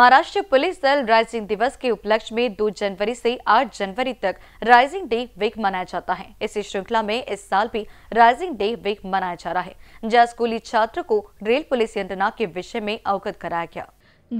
Maharashtra police दल rising दिवस के उपलक्ष्य में 2 जनवरी से 8 जनवरी तक राइजिंग डे वीक मनाया जाता है इसी श्रृंखला में इस साल भी राइजिंग डे वीक मनाया जा रहा है जहाँ स्कूली छात्र को रेल पुलिस यंत्रणा के विषय में अवगत कराया गया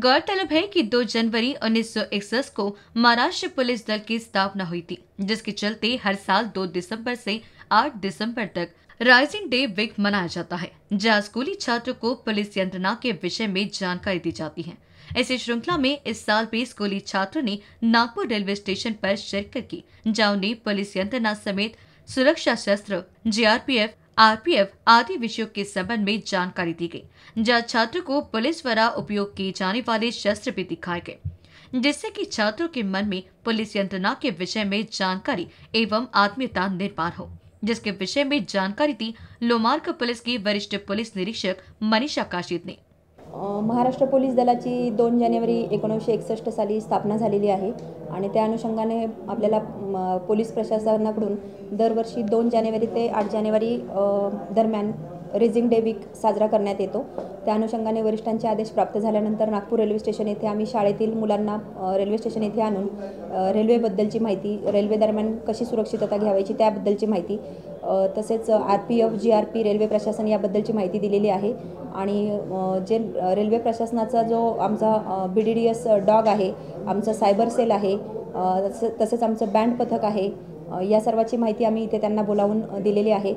गौरतलब है कि 2 जनवरी 1961 को महाराष्ट्र पुलिस दल की स्थापना हुई थी जिसके चलते हर साल 2 दिसंबर से 8 दिसंबर तक राइजिंग डे वीक मनाया जाता है जहाँ स्कूली छात्रों को पुलिस यंत्रणा के विषय में जानकारी दी जाती है इसी श्रृंखला में इस साल भी स्कूली छात्रों ने नागपुर रेलवे स्टेशन पर शिरकत की जहाँ उन्हें पुलिस यंत्रणा समेत सुरक्षा शस्त्र जीआरपीएफ आरपीएफ आदि विषयों के संबंध में जानकारी दी गई जहाँ छात्रों को पुलिस द्वारा उपयोग किए जाने वाले शस्त्र भी दिखाए गए जिससे कि छात्रों के मन में पुलिस यंत्रणा के विषय में जानकारी एवं आत्मीयता निर्माण हो जिसके विषय में जानकारी दी लोमार्क पुलिस की वरिष्ठ पुलिस निरीक्षक मनीषा काशीद ने महाराष्ट्र पोलीस दलाची दोन जानेवारी एकोणीसशे एकसष्ट साली स्थापना झालेली आहे आणि त्या अनुषंगाने आपल्याला पोलीस प्रशासनाकडून दरवर्षी दोन जानेवारी ते आठ जानेवारी दरम्यान रेझिंग डे वीक साजरा करण्यात येतो त्या अनुषंगाने वरिष्ठांचे आदेश प्राप्त झाल्यानंतर नागपूर रेल्वे स्टेशन येथे आम्ही शाळेतील मुलांना रेल्वे स्टेशन येथे आणून रेल्वेबद्दलची माहिती रेल्वे दरम्यान कशी सुरक्षितता घ्यावायची त्याबद्दलची माहिती तसेच R P F G R P railway प्रशासन याबद्दलची माहिती दिलेली आहे आणि जे रेल्वे प्रशासनाचा जो आमचा B D D S dog आहे आमचं सायबर सेल आहे तसेच आमचं बँड पथक आहे या सर्वाची माहिती आम्ही इथे त्यांना बोलावून दिलेली आहे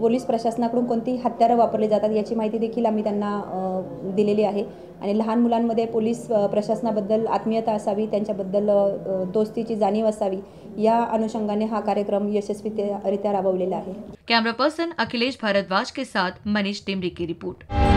पोलीस प्रशासनाकडून कोणती हत्यारं वापरली जातात याची माहिती देखील आम्ही त्यांना दिलेली आहे आणि लहान मुलांमध्ये पोलीस प्रशासनाबद्दल आत्मीयता असावी त्यांच्याबद्दल दोस्तीची जाणीव असावी या अनुषंगाने हा कार्यक्रम यशस्वीरित्या राबवलेला आहे कॅमेरा पर्सन अखिलेश भारद्वाज के साथ मनीष टिमरी की रिपोर्ट